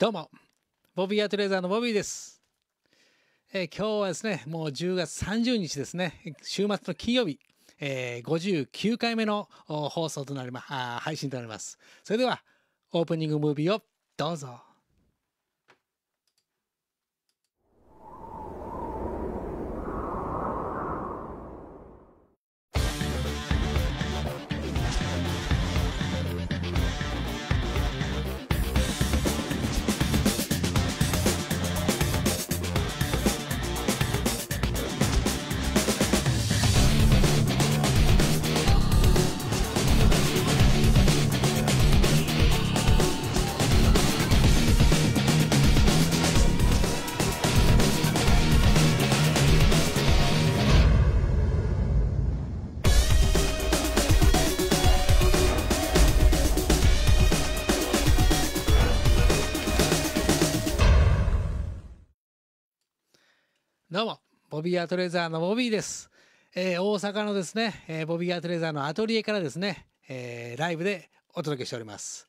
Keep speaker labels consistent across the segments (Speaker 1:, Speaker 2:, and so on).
Speaker 1: どうも、ボビーアートレーザーのボビーです。えー、今日はですね、もう10月30日ですね、週末の金曜日、えー、59回目の放送となりま、配信となります。それでは、オープニングムービーをどうぞ。どうも、ボビーアトレーザーのボビーです。えー、大阪のですね、えー、ボビーアトレーザーのアトリエからですね、えー、ライブでお届けしております。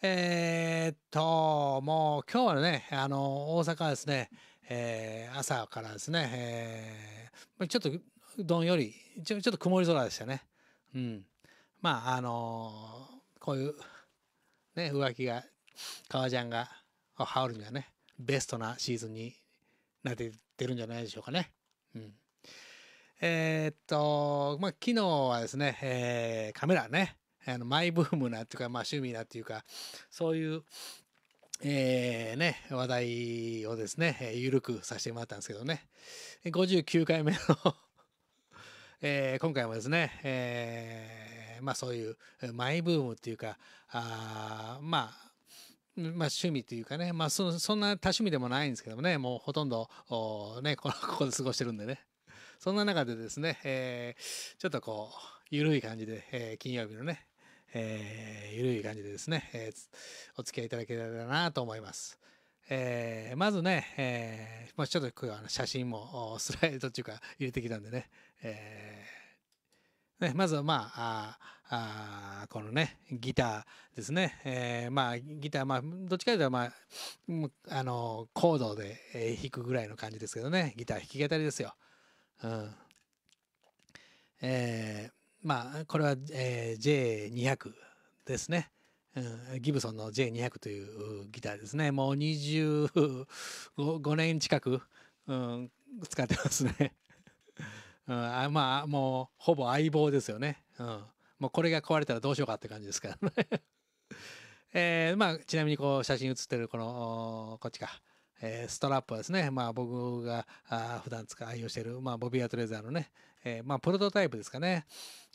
Speaker 1: えー、っと、もう今日はね、あの、大阪はですね、えー、朝からですね、えー、ちょっとどんよりちょ、ちょっと曇り空でしたね。うん。まあ、あのー、こういう、ね、浮気が、革ジャンが、羽織るにはね、ベストなシーズンになって出るんじゃないでしょうかね。うん、えー、っと、まあ、昨日はですね、えー、カメラね、あのマイブームなっていうか、まあ、趣味なっていうか、そういう、えー、ね、話題をですね、ゆるくさせてもらったんですけどね、59回目の えー、今回もですね、えー、まあそういうマイブームっていうか、あままあ、趣味というかね、まあそ、そんな多趣味でもないんですけどもねもうほとんど、ね、ここで過ごしてるんでねそんな中でですね、えー、ちょっとこう緩い感じで、えー、金曜日のね、えー、緩い感じでですね、えお付き合いいただけたらなと思います。えまずね、えー、ちょっと写真もスライドっていうか入れてきたんでね、えーね、まずはまああこのねギターですね、えー、まあギターまあどっちかというとまああのコードで弾くぐらいの感じですけどねギター弾き語りですよ。うんえー、まあこれは、えー、J200 ですね。うん、ギブソンの J200 というギターですね。もう25年近く、うん、使ってますね。うん、あまあもうほぼ相棒ですよね、うん、もうこれが壊れたらどうしようかって感じですからね えー、まあちなみにこう写真写ってるこのこっちか、えー、ストラップはですねまあ僕があ普段使愛用してる、まあ、ボビア・トレザーのね、えー、まあプロトタイプですかね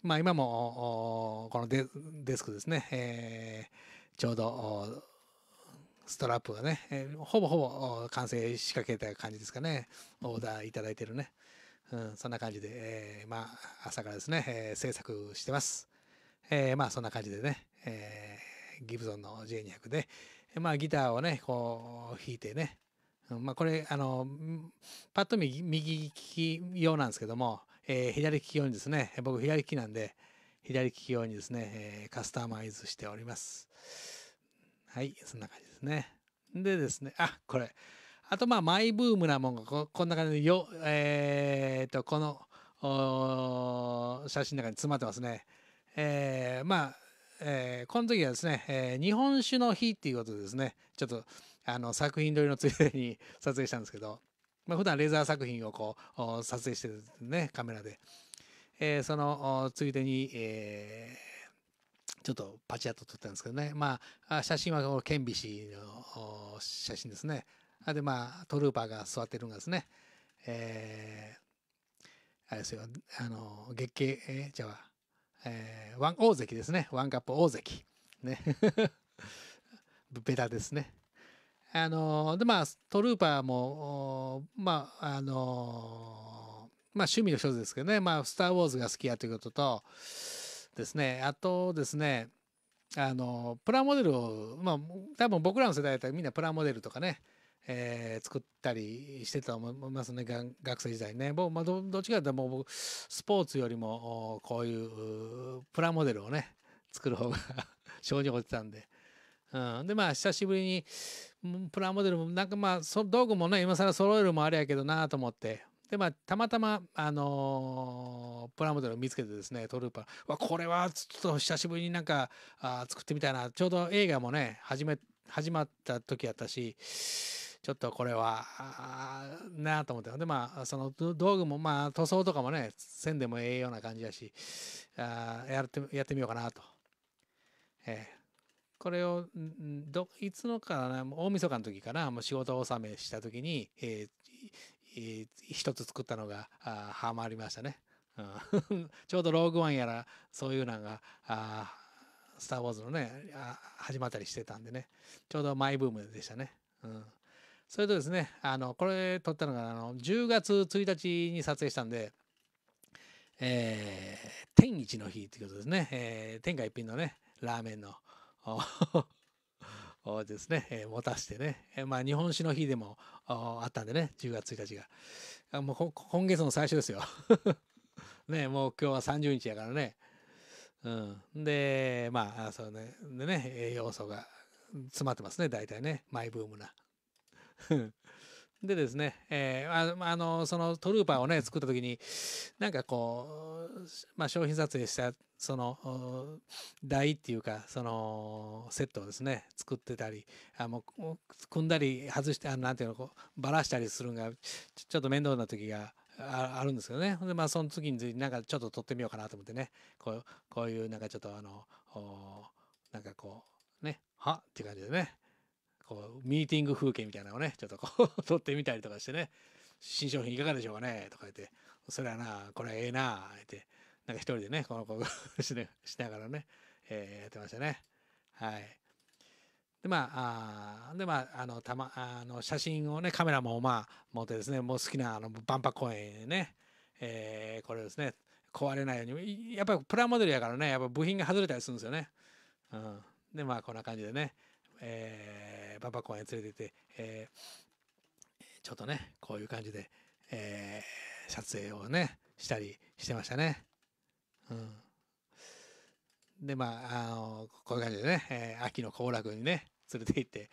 Speaker 1: まあ今もこのデデスクですね、えー、ちょうどストラップがね、えー、ほぼほぼ完成しかけた感じですかねオーダー頂いてるねうん、そんな感じで、えー、まあ、朝からですね、えー、制作してます。えー、まあ、そんな感じでね、えー、ギブソンの J200 で、まあ、ギターをね、こう、弾いてね、うん、まあ、これ、あの、パッと見、右利き用なんですけども、えー、左利き用にですね、僕、左利きなんで、左利き用にですね、えー、カスタマイズしております。はい、そんな感じですね。でですね、あ、これ、あとまあマイブームなもんがここんな感じでよ、えー、っとこの写真の中に詰まってますね。えー、まあ、えー、この時はですね、えー、日本酒の日っていうことでですねちょっとあの作品撮りのついでに 撮影したんですけど、まあ普段レーザー作品をこう撮影してるねカメラで、えー、そのついでに、えー、ちょっとパチッと撮ったんですけどね。まあ、写真はこのケンビ氏の写真ですね。あでまあトルーパーが座ってるんですね、えー、あれですよあの月経、えー、じゃあ、えー、ワン大関ですねワンカップ大関ね ベタですねあのでまあトルーパーもまああのまあ趣味の一つですけどねまあ「スター・ウォーズ」が好きやということとですねあとですねあのプラモデルをまあ多分僕らの世代だったらみんなプラモデルとかねえー、作ったりしてたと思いますね学生時代ね僕、まあど、どっちかというともう僕スポーツよりもこういうプラモデルをね作る方が 性に落ちてたんで。うん、でまあ久しぶりにプラモデルもなんかまあそ道具もね今更揃えるもあれやけどなと思ってでまあたまたまあのー、プラモデルを見つけてですねトルーパーわこれはちょっと久しぶりになんかあ作ってみたいなちょうど映画もね始め始まった時やったしちょっとこれはなあと思ってでまあその道具もまあ塗装とかもねせんでもええような感じやしあやってやってみようかなと、えー、これをどいつのかな大晦日の時かなもう仕事納めした時に、えーえー、一つ作ったのがハマりましたね、うん、ちょうどローグワンやらそういうのがあスター・ウォーズのね始まったりしてたんでねちょうどマイブームでしたね、うん、それとですね、あの、これ撮ったのが、あの、10月1日に撮影したんで、えー、天一の日ということですね、えー、天下一品のね、ラーメンの、をですね、えー、持たしてね、えー、まあ日本史の日でもあったんでね、10月1日が。もう今月の最初ですよ。ね、もう今日は30日やからね。うん。で、まあ、そうね、でね、栄養素が詰まってますね、大体ね、マイブームな。でですね、えー、ああのそのトルーパーをね作った時になんかこう、まあ、商品撮影したその台っていうかそのセットをですね作ってたりあもう組んだり外してあなんていうのこうバラしたりするのがちょっと面倒な時がああるんですけどねでまあその次につなんかちょっと撮ってみようかなと思ってねこうこういうなんかちょっとあのなんかこうねはっていう感じでねこうミーティング風景みたいなのをねちょっとこう 撮ってみたりとかしてね新商品いかがでしょうかねとか言ってそれはなこれええなってなんか一人でねこの子 しながらね、えー、やってましたねはいでまあ、あでまああのたまあの写真をねカメラもまあ持ってですねもう好きなあの万博公園ね、えー、これですね壊れないようにやっぱりプラモデルやからねやっぱ部品が外れたりするんですよね、うん、でまあこんな感じでねえー、パパ公園連れてて、えー、ちょっとね、こういう感じで、えー、撮影をね、したりしてましたね。うん。で、まあ、あの、こういう感じでね、えー、秋の行楽にね、連れて行って、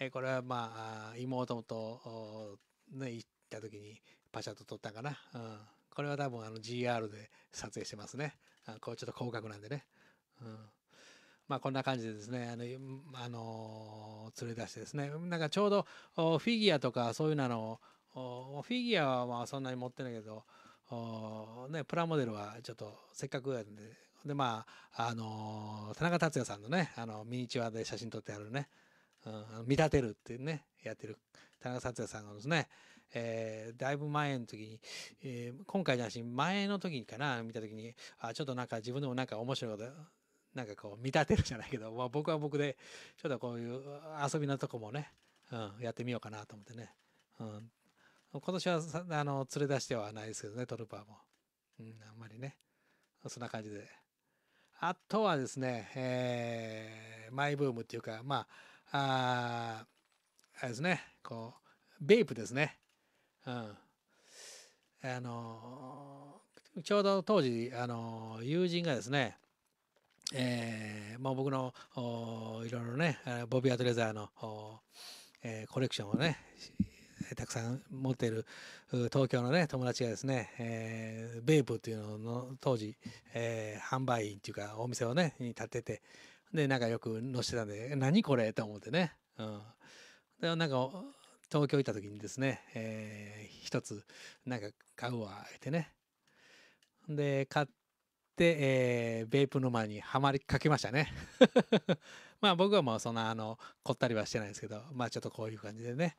Speaker 1: えー、これはまあ、妹と、ね、行った時にパシャッと撮ったかな。うん。これは多分あの GR で撮影してますね。あこうちょっと広角なんでね。うん。まあ、こんな感じでですねあの、あの連れ出してですねなんかちょうどフィギュアとかそういうののフィギュアはまあそんなに持ってないけどね、プラモデルはちょっとせっかくやんででまあ、あの田中達也さんのねあのミニチュアで写真撮ってあるね、うん、見立てるっていうねやってる田中達也さんがですね、えー、だいぶ前の時に、えー、今回じゃなし前の時かな見た時にあちょっとなんか自分でもなんか面白いことなんかこう見立てるじゃないけど、まあ、僕は僕でちょっとこういう遊びのとこもね、うん、やってみようかなと思ってね、うん、今年はあの連れ出してはないですけどねトルパーも、うん、あんまりねそんな感じであとはですね、えー、マイブームっていうかまあああれですねこうベイプですねうんあのちょうど当時あの友人がですねえー、もう僕のいろいろねボビー・アトレザーの、えー、コレクションをねたくさん持っている東京のね友達がですね、えー、ベープっていうのの当時、えー、販売員っていうかお店をねに立っててでなんかよく載せてたんで「何これ?」と思ってね、うん、でなんか東京行った時にですね、えー、一つなんか買うわってねで買っで、えー、ベープ沼にはまりかけましたね。まあ僕はもうそんなあの凝ったりはしてないんですけど、まあちょっとこういう感じでね、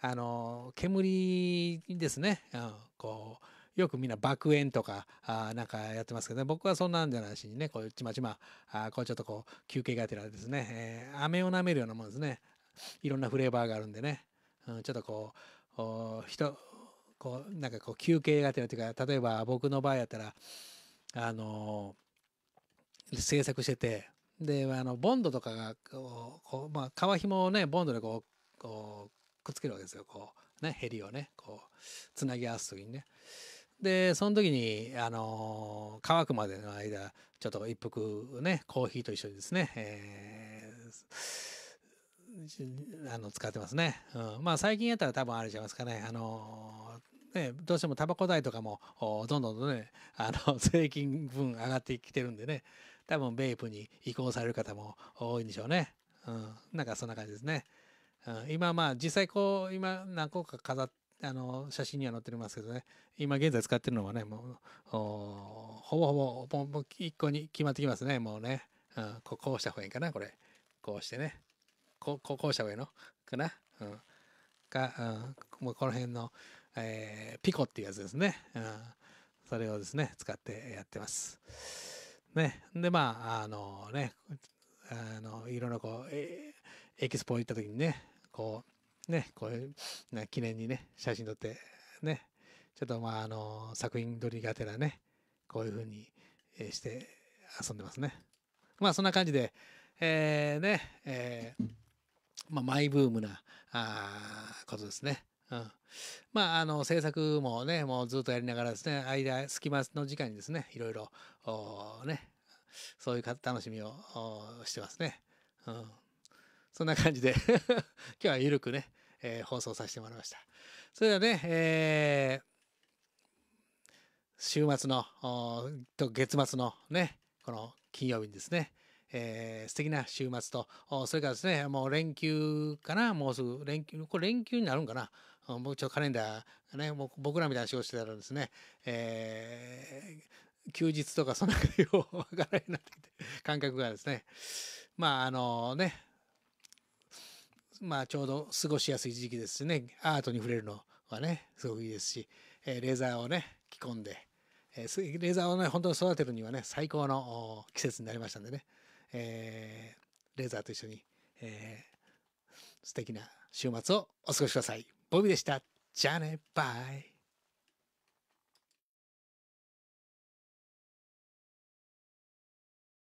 Speaker 1: あの煙ですね、うん、こうよくみんな爆炎とかあなんかやってますけどね僕はそんなんじゃないしにねこうちまちまあこうちょっとこう休憩がてらですね、えー、飴を舐めるようなもんですねいろんなフレーバーがあるんでね、うん、ちょっとこう人こうなんかこう休憩がてらというか例えば僕の場合やったらあの制作しててであのボンドとかがこうこう、まあ革紐をねボンドでこうこうくっつけるわけですよこうねヘリをねこうつなぎ合わす時にね。でその時に、あの乾くまでの間ちょっと一服ねコーヒーと一緒にですね、えー、あの使ってますね、うん、まあ最近やったら多分あれじゃないですかねあのね、どうしてもタバコ代とかもどんどんどねあの 税金分上がってきてるんでね多分ベイプに移行される方も多いんでしょうね、うん、なんかそんな感じですね、うん、今まあ実際こう今何個か飾あの写真には載ってますけどね今現在使ってるのはねもうほぼほぼポンポン一個に決まってきますねもうね、うん、ここうした方がいいかなこれこうしてねここうした方がいいのかな、うん、か、うん、もうこの辺のえー、ピコっていうやつですね、うん、それをですね使ってやってますねでまああのねあのいろいろこう、えー、エキスポ行った時にねこうねこういうな記念にね写真撮ってねちょっとまああの作品撮りがてらねこういうふうにして遊んでますねまあそんな感じでえー、ねえー、まあ、マイブームなあことですね。うん、まああの制作もねもうずっとやりながらですね間隙間の時間にですねいろいろねそういう楽しみをしてますね、うん、そんな感じで 今日は緩くね、えー、放送させてもらいましたそれではね、えー、週末のと月末のねこの金曜日にですねえー、素敵な週末と、それからですね、もう連休かな、もうすぐ連休、これ連休になるんかな、うちょカレンダーね僕らみたいな仕事してたらですね、えー、休日とかその辺りを分からないなって感覚がですねまああのねまあちょうど過ごしやすい時期ですしねアートに触れるのはねすごくいいですし、えー、レーザーをね着込んで、えー、レーザーをね本当に育てるにはね最高の季節になりましたんでね、えー、レーザーと一緒に、えー、素敵な週末をお過ごしください。ボビーでした。じゃあね、バイ。